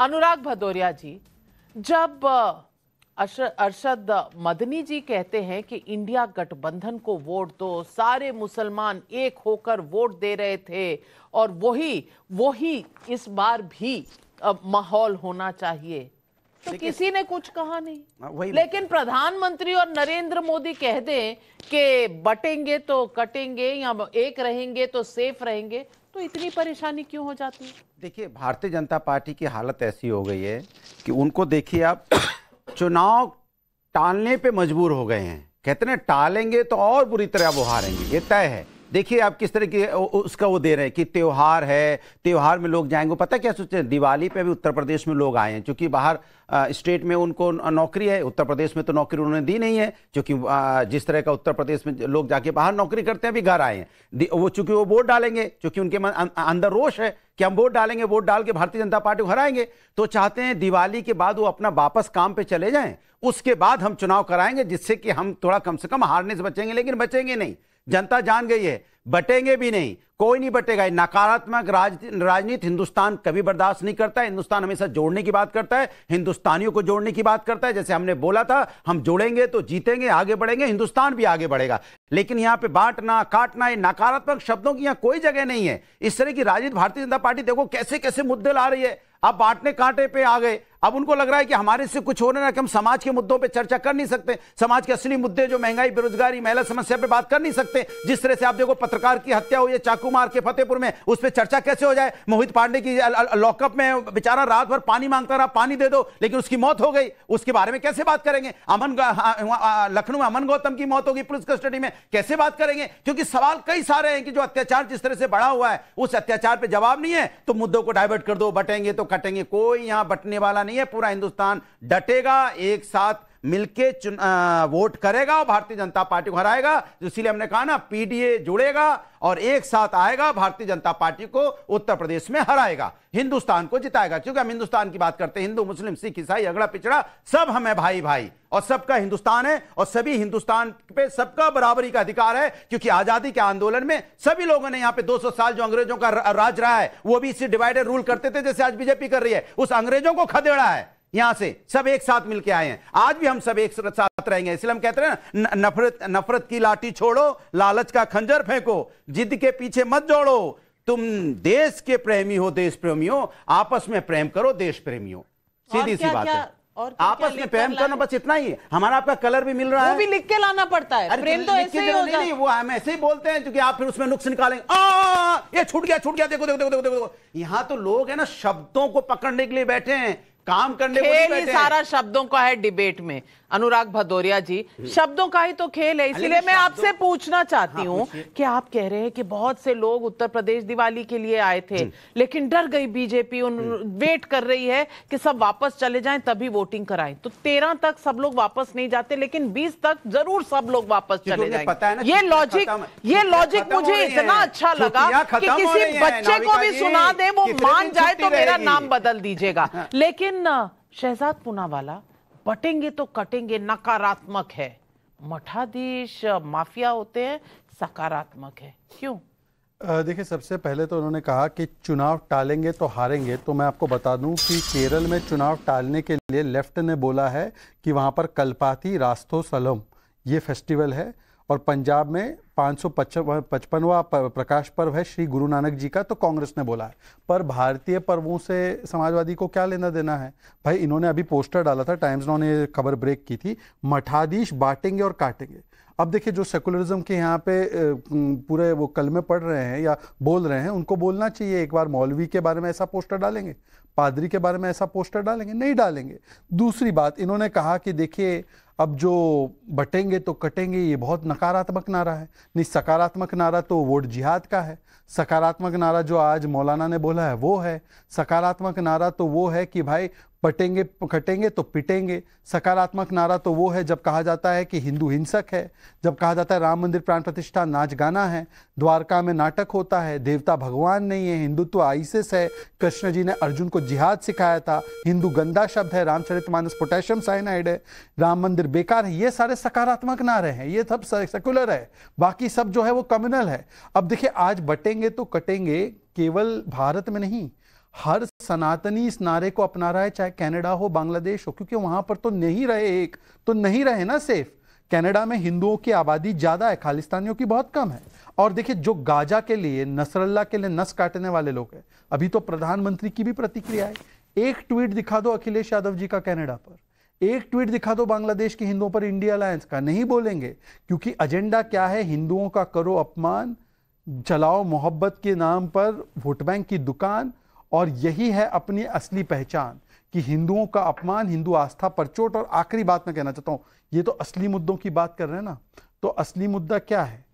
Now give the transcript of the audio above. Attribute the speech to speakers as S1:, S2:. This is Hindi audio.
S1: अनुराग भदौरिया जी जब अरशद मदनी जी कहते हैं कि इंडिया गठबंधन को वोट दो सारे मुसलमान एक होकर वोट दे रहे थे और वही वही इस बार भी माहौल होना चाहिए तो किसी ने कुछ कहा नहीं हाँ, लेकिन प्रधानमंत्री और नरेंद्र मोदी कह दें कि बटेंगे तो कटेंगे या एक रहेंगे तो सेफ रहेंगे तो इतनी परेशानी क्यों हो जाती है
S2: देखिए भारतीय जनता पार्टी की हालत ऐसी हो गई है कि उनको देखिए आप चुनाव टालने पे मजबूर हो गए हैं कहते ना टालेंगे तो और बुरी तरह वो हारेंगे ये तय है देखिए आप किस तरह की उसका वो दे रहे हैं कि त्यौहार है त्यौहार में लोग जाएंगे पता क्या सोचते हैं दिवाली पे भी उत्तर प्रदेश में लोग आए हैं क्योंकि बाहर स्टेट में उनको नौकरी है उत्तर प्रदेश में तो नौकरी उन्होंने दी नहीं है क्योंकि जिस तरह का उत्तर प्रदेश में लोग जाके बाहर नौकरी करते हैं अभी घर आए हैं वो चूंकि वो वोट डालेंगे चूंकि उनके मन अं, अं, अंदर रोष है कि हम वोट डालेंगे वोट डाल के भारतीय जनता पार्टी को हराएंगे तो चाहते हैं दिवाली के बाद वो अपना वापस काम पे चले जाएं उसके बाद हम चुनाव कराएंगे जिससे कि हम थोड़ा कम से कम हारने से बचेंगे लेकिन बचेंगे नहीं जनता जान गई है बटेंगे भी नहीं कोई नहीं बटेगा नकारात्मक राज, राजनीति हिंदुस्तान कभी बर्दाश्त नहीं करता है हिंदुस्तान हमेशा जोड़ने की बात करता है हिंदुस्तानियों को जोड़ने की बात करता है जैसे हमने बोला था हम जोड़ेंगे तो जीतेंगे आगे बढ़ेंगे हिंदुस्तान भी आगे बढ़ेगा लेकिन यहां पे बांटना काटना नकारात्मक शब्दों की यहां कोई जगह नहीं है इस तरह की राजनीति भारतीय जनता पार्टी देखो कैसे कैसे मुद्दे ला रही है अब बांटने कांटे पे आ गए अब उनको लग रहा है कि हमारे से कुछ होने ना कि हम समाज के मुद्दों पे चर्चा कर नहीं सकते समाज के असली मुद्दे जो महंगाई बेरोजगारी महिला समस्या पे बात कर नहीं सकते जिस तरह से आप देखो पत्रकार की हत्या हुई है चाकू मार के फतेहपुर में उस पर चर्चा कैसे हो जाए मोहित पांडे की लॉकअप में बेचारा रात भर पानी मांगता रहा पानी दे दो लेकिन उसकी मौत हो गई उसके बारे में कैसे बात करेंगे अमन हाँ, लखनऊ में अमन गौतम की मौत होगी पुलिस कस्टडी में कैसे बात करेंगे क्योंकि सवाल कई सारे हैं कि जो अत्याचार जिस तरह से बढ़ा हुआ है उस अत्याचार पर जवाब नहीं है तो मुद्दों को डाइवर्ट कर दो बटेंगे तो कटेंगे कोई यहां बटने वाला नहीं है पूरा हिंदुस्तान डटेगा एक साथ मिलके वोट करेगा और भारतीय जनता पार्टी को हराएगा तो इसीलिए हमने कहा ना पीडीए जुड़ेगा और एक साथ आएगा भारतीय जनता पार्टी को उत्तर प्रदेश में हराएगा हिंदुस्तान को जिताएगा क्योंकि हम हिंदुस्तान की बात करते हैं हिंदू मुस्लिम सिख ईसाई अगड़ा पिछड़ा सब हमें भाई भाई और सबका हिंदुस्तान है और सभी हिंदुस्तान पे सबका बराबरी का अधिकार है क्योंकि आजादी के आंदोलन में सभी लोगों ने यहाँ पे 200 साल जो अंग्रेजों का राज रहा है वो भी इसी डिवाइडर रूल करते थे जैसे आज बीजेपी कर रही है उस अंग्रेजों को खदेड़ा है यहां से सब एक साथ मिलकर आए हैं आज भी हम सब एक साथ रहेंगे इसलिए हम कहते हैं नफरत नफरत की लाठी छोड़ो लालच का खंजर फेंको जिद के पीछे मत जोड़ो तुम देश के प्रेमी हो देश प्रेमी हो आपस में प्रेम करो देश प्रेमियों सीधी सी बात है
S1: और आपस में प्रेम
S2: करना बस इतना ही हमारा आपका कलर भी मिल रहा है वो भी
S1: लिख के लाना पड़ता है प्रेम तो, तो ऐसे ही हो नहीं, नहीं,
S2: वो हम ऐसे ही बोलते हैं क्योंकि आप फिर उसमें नुक्स निकालेंगे आ ये छूट गया छूट गया देखो देखो देखो देखो देखो यहाँ तो लोग है ना शब्दों को
S1: पकड़ने के लिए बैठे हैं काम करने खेल ही सारा शब्दों का है डिबेट में अनुराग भदौरिया जी हम्म। शब्दों का ही तो खेल है इसलिए मैं आपसे पूछना चाहती हाँ, हूँ कि आप कह रहे हैं कि बहुत से लोग उत्तर प्रदेश दिवाली के लिए आए थे हम्म। लेकिन डर गई बीजेपी उन हम्म। वेट कर रही है कि सब वापस चले जाएं तभी वोटिंग कराएं तो तेरह तक सब लोग वापस नहीं जाते लेकिन बीस तक जरूर सब लोग वापस चले जाए ये लॉजिक ये लॉजिक मुझे इतना अच्छा लगा कि किसी बच्चे को भी सुना दे वो मान जाए तो मेरा नाम बदल दीजिएगा लेकिन लेकिन शहजाद पूनावाला बटेंगे तो कटेंगे नकारात्मक है मठाधीश माफिया होते हैं सकारात्मक है क्यों
S3: देखिए सबसे पहले तो उन्होंने कहा कि चुनाव टालेंगे तो हारेंगे तो मैं आपको बता दूं कि केरल में चुनाव टालने के लिए लेफ्ट ने बोला है कि वहाँ पर कलपाती रास्तों सलम ये फेस्टिवल है और पंजाब में पाँच सौ पचपनवा प्रकाश पर्व है श्री गुरु नानक जी का तो कांग्रेस ने बोला है पर भारतीय पर्वों से समाजवादी को क्या लेना देना है भाई इन्होंने अभी पोस्टर डाला था टाइम्स नाउ ने खबर ब्रेक की थी मठाधीश बांटेंगे और काटेंगे अब देखिए जो सेकुलरिज्म के यहाँ पे पूरे वो कल में पढ़ रहे हैं या बोल रहे हैं उनको बोलना चाहिए एक बार मौलवी के बारे में ऐसा पोस्टर डालेंगे पादरी के बारे में ऐसा पोस्टर डालेंगे नहीं डालेंगे दूसरी बात इन्होंने कहा कि देखिए अब जो बटेंगे तो कटेंगे ये बहुत नकारात्मक नारा है नहीं सकारात्मक नारा तो वोट जिहाद का है सकारात्मक नारा जो आज मौलाना ने बोला है वो है सकारात्मक नारा तो वो है कि भाई बटेंगे कटेंगे तो पिटेंगे सकारात्मक नारा तो वो है जब कहा जाता है कि हिंदू हिंसक है जब कहा जाता है राम मंदिर प्राण प्रतिष्ठा नाच गाना है द्वारका में नाटक होता है देवता भगवान नहीं है हिंदुत्व तो आइसिस है कृष्ण जी ने अर्जुन को जिहाद सिखाया था हिंदू गंदा शब्द है रामचरित मानस पोटेशियम साइनाइड है राम मंदिर बेकार है ये सारे सकारात्मक नारे हैं ये सब सेकुलर है बाकी सब जो है वो कम्युनल है अब देखिए आज बटेंगे तो कटेंगे केवल भारत में नहीं हर सनातनी इस नारे को अपना रहा है चाहे कनाडा हो बांग्लादेश हो क्योंकि वहां पर तो नहीं रहे एक तो नहीं रहे ना सेफ कनाडा में हिंदुओं की आबादी ज़्यादा है खालिस्तानियों की बहुत कम है और देखिए जो गाजा के लिए नसरल्ला के लिए नस काटने वाले लोग हैं अभी तो प्रधानमंत्री की भी प्रतिक्रिया है एक ट्वीट दिखा दो अखिलेश यादव जी का कनाडा पर एक ट्वीट दिखा दो बांग्लादेश के हिंदुओं पर इंडिया अलायंस का नहीं बोलेंगे क्योंकि एजेंडा क्या है हिंदुओं का करो अपमान चलाओ मोहब्बत के नाम पर वोट बैंक की दुकान और यही है अपनी असली पहचान कि हिंदुओं का अपमान हिंदू आस्था पर चोट और आखिरी बात मैं कहना चाहता हूँ ये तो असली मुद्दों की बात कर रहे हैं ना तो असली मुद्दा क्या है